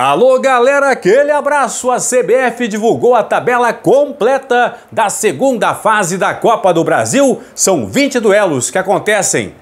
Alô galera, aquele abraço! A CBF divulgou a tabela completa da segunda fase da Copa do Brasil. São 20 duelos que acontecem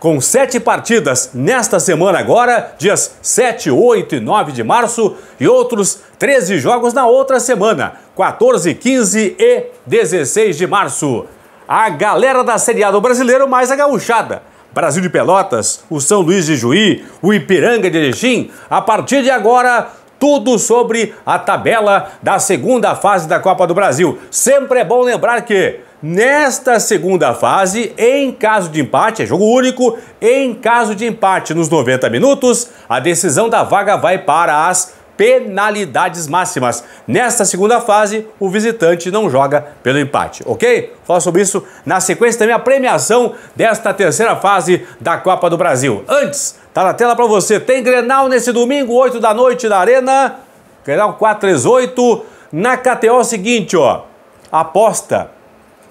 com sete partidas nesta semana agora, dias 7, 8 e 9 de março, e outros 13 jogos na outra semana, 14, 15 e 16 de março. A galera da Série A do Brasileiro mais a gauchada Brasil de Pelotas, o São Luís de Juí, o Ipiranga de Erechim. A partir de agora, tudo sobre a tabela da segunda fase da Copa do Brasil. Sempre é bom lembrar que nesta segunda fase, em caso de empate, é jogo único, em caso de empate nos 90 minutos, a decisão da vaga vai para as penalidades máximas. Nesta segunda fase, o visitante não joga pelo empate, ok? Falar sobre isso na sequência também a premiação desta terceira fase da Copa do Brasil. Antes, tá na tela para você, tem Grenal nesse domingo, 8 da noite na Arena, Grenal 438, na KTO é seguinte, ó, aposta,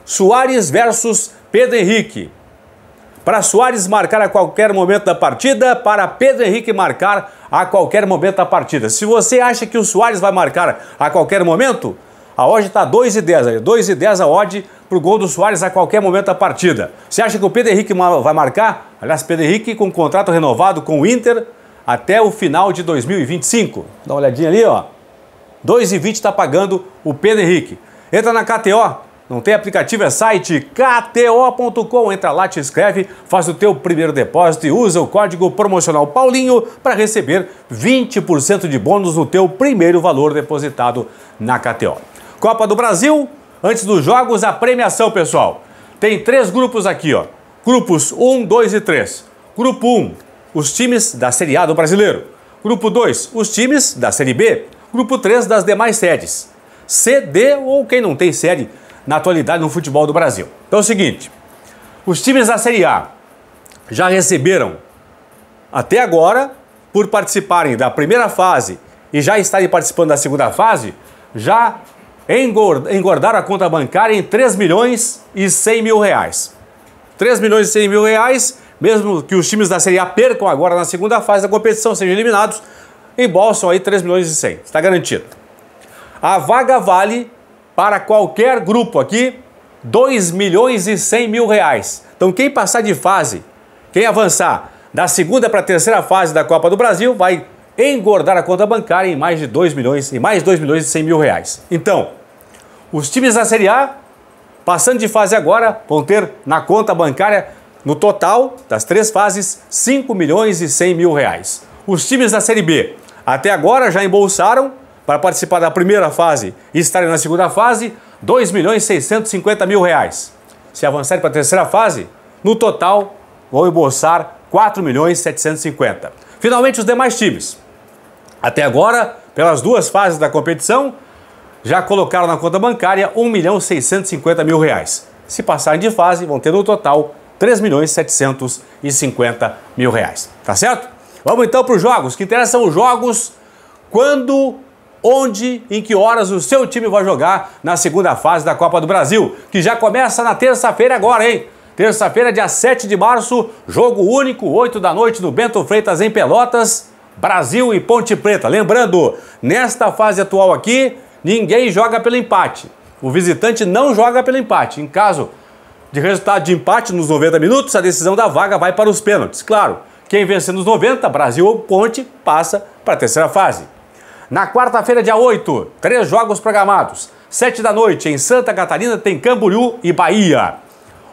Soares versus Pedro Henrique, para Soares marcar a qualquer momento da partida, para Pedro Henrique marcar a qualquer momento da partida. Se você acha que o Soares vai marcar a qualquer momento, a odd está e 10 a odd para o gol do Soares a qualquer momento da partida. Você acha que o Pedro Henrique vai marcar? Aliás, Pedro Henrique com um contrato renovado com o Inter até o final de 2025. Dá uma olhadinha ali, ó. 20 está pagando o Pedro Henrique. Entra na KTO, não tem aplicativo, é site kto.com. Entra lá, te inscreve, faz o teu primeiro depósito e usa o código promocional Paulinho para receber 20% de bônus no teu primeiro valor depositado na KTO. Copa do Brasil, antes dos jogos, a premiação, pessoal. Tem três grupos aqui, ó. Grupos 1, 2 e 3. Grupo 1, os times da Série A do Brasileiro. Grupo 2, os times da Série B. Grupo 3, das demais sedes. CD ou quem não tem sede na atualidade no futebol do Brasil. Então é o seguinte: os times da Série A já receberam, até agora, por participarem da primeira fase e já estarem participando da segunda fase, já engordaram a conta bancária em 3 milhões e 100 mil reais. 3 milhões e 100 mil reais, mesmo que os times da Série A percam agora na segunda fase da competição, sejam eliminados, embolsam aí 3 milhões e 100, está garantido. A vaga vale para qualquer grupo aqui, 2 milhões e 100 mil reais. Então quem passar de fase, quem avançar da segunda para a terceira fase da Copa do Brasil vai engordar a conta bancária em mais de 2 milhões, e mais 2 milhões e 100 mil reais. Então, os times da Série A, passando de fase agora, vão ter na conta bancária, no total das três fases, 5 milhões e 100 mil reais. Os times da Série B, até agora já embolsaram para participar da primeira fase e estarem na segunda fase, R$ milhões mil reais. Se avançarem para a terceira fase, no total vão embolsar R$ milhões Finalmente os demais times. Até agora, pelas duas fases da competição, já colocaram na conta bancária R$ milhão mil reais. Se passarem de fase, vão ter no total R$ milhões mil reais. Tá certo? Vamos então para os jogos. O que interessam os jogos quando onde e em que horas o seu time vai jogar na segunda fase da Copa do Brasil, que já começa na terça-feira agora, hein? Terça-feira, dia 7 de março, jogo único, 8 da noite no Bento Freitas em Pelotas, Brasil e Ponte Preta. Lembrando, nesta fase atual aqui, ninguém joga pelo empate. O visitante não joga pelo empate. Em caso de resultado de empate nos 90 minutos, a decisão da vaga vai para os pênaltis. Claro, quem vencer nos 90, Brasil ou Ponte, passa para a terceira fase. Na quarta-feira, dia 8, três jogos programados. 7 da noite, em Santa Catarina, tem Camboriú e Bahia.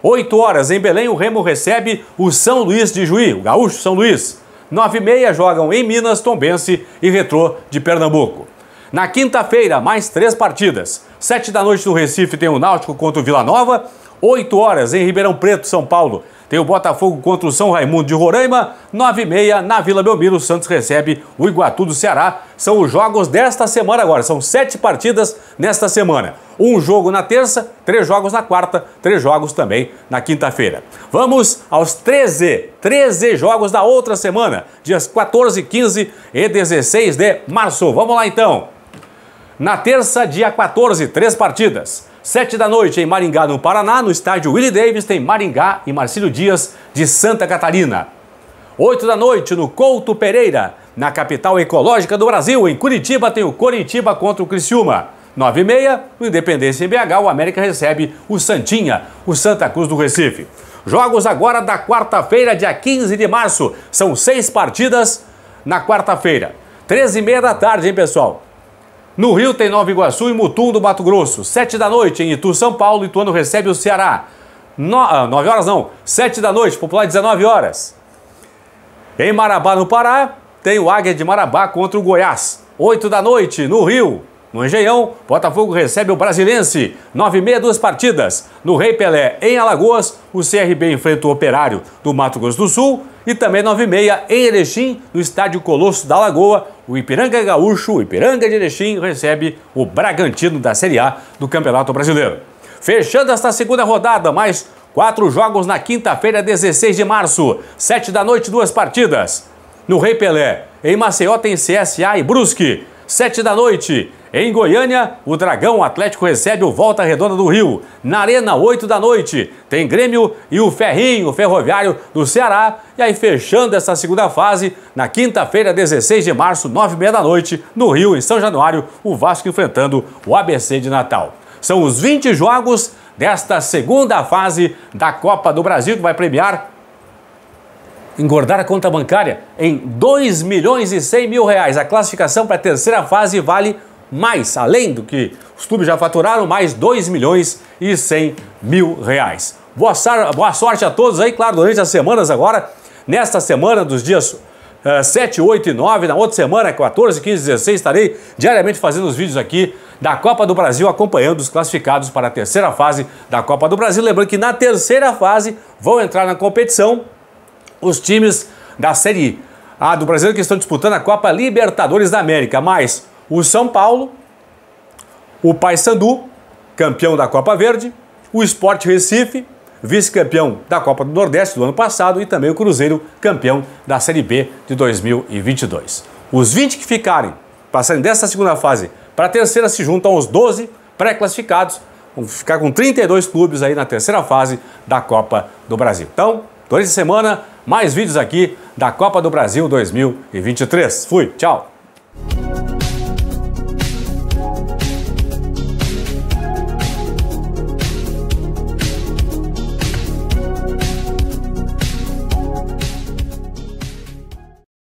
8 horas, em Belém, o Remo recebe o São Luís de Juí, o Gaúcho São Luís. 9 e meia jogam em Minas, Tombense e Retrô de Pernambuco. Na quinta-feira, mais três partidas. 7 da noite no Recife tem o Náutico contra o Vila Nova. 8 horas em Ribeirão Preto, São Paulo, tem o Botafogo contra o São Raimundo de Roraima, 9h30 na Vila Belmiro. O Santos recebe o Iguatu do Ceará. São os jogos desta semana agora. São sete partidas nesta semana. Um jogo na terça, três jogos na quarta, três jogos também na quinta-feira. Vamos aos 13, 13 jogos da outra semana, dias 14, 15 e 16 de março. Vamos lá então. Na terça, dia 14, três partidas. Sete da noite em Maringá, no Paraná, no estádio Willie Davis, tem Maringá e Marcílio Dias, de Santa Catarina. Oito da noite no Couto Pereira, na capital ecológica do Brasil, em Curitiba, tem o Curitiba contra o Criciúma. Nove e meia, no Independência em BH, o América recebe o Santinha, o Santa Cruz do Recife. Jogos agora da quarta-feira, dia 15 de março. São seis partidas na quarta-feira. treze e meia da tarde, hein, pessoal? No Rio tem Nova Iguaçu e Mutum do Mato Grosso. Sete da noite em Itu, São Paulo, Ituano recebe o Ceará. No... Ah, nove horas não, sete da noite, popular 19 horas. Em Marabá, no Pará, tem o Águia de Marabá contra o Goiás. Oito da noite no Rio, no Engenhão, Botafogo recebe o Brasilense, 9 h meia duas partidas. No Rei Pelé, em Alagoas, o CRB enfrenta o Operário do Mato Grosso do Sul. E também 9 h meia em Erechim, no Estádio Colosso da Lagoa, o Ipiranga Gaúcho, o Ipiranga de Erechim, recebe o Bragantino da Série A do Campeonato Brasileiro. Fechando esta segunda rodada, mais quatro jogos na quinta-feira, 16 de março, sete da noite, duas partidas. No Rei Pelé, em Maceió tem CSA e Brusque. Sete da noite, em Goiânia, o Dragão Atlético recebe o Volta Redonda do Rio. Na Arena, 8 da noite, tem Grêmio e o Ferrinho, Ferroviário do Ceará. E aí, fechando essa segunda fase, na quinta-feira, 16 de março, 9h30 da noite, no Rio, em São Januário, o Vasco enfrentando o ABC de Natal. São os 20 jogos desta segunda fase da Copa do Brasil, que vai premiar engordar a conta bancária em 2 milhões e 100 mil reais. A classificação para a terceira fase vale mais, além do que os clubes já faturaram, mais 2 milhões e 100 mil reais. Boa, boa sorte a todos aí, claro, durante as semanas agora, nesta semana dos dias uh, 7, 8 e 9, na outra semana, 14, 15, 16, estarei diariamente fazendo os vídeos aqui da Copa do Brasil, acompanhando os classificados para a terceira fase da Copa do Brasil. Lembrando que na terceira fase vão entrar na competição os times da Série A do Brasil que estão disputando a Copa Libertadores da América, mais o São Paulo, o Paysandu, campeão da Copa Verde, o Sport Recife, vice-campeão da Copa do Nordeste do ano passado e também o Cruzeiro, campeão da Série B de 2022. Os 20 que ficarem, passando dessa segunda fase para a terceira, se juntam aos 12 pré-classificados, vão ficar com 32 clubes aí na terceira fase da Copa do Brasil. Então, durante a semana, mais vídeos aqui da Copa do Brasil 2023. Fui, tchau!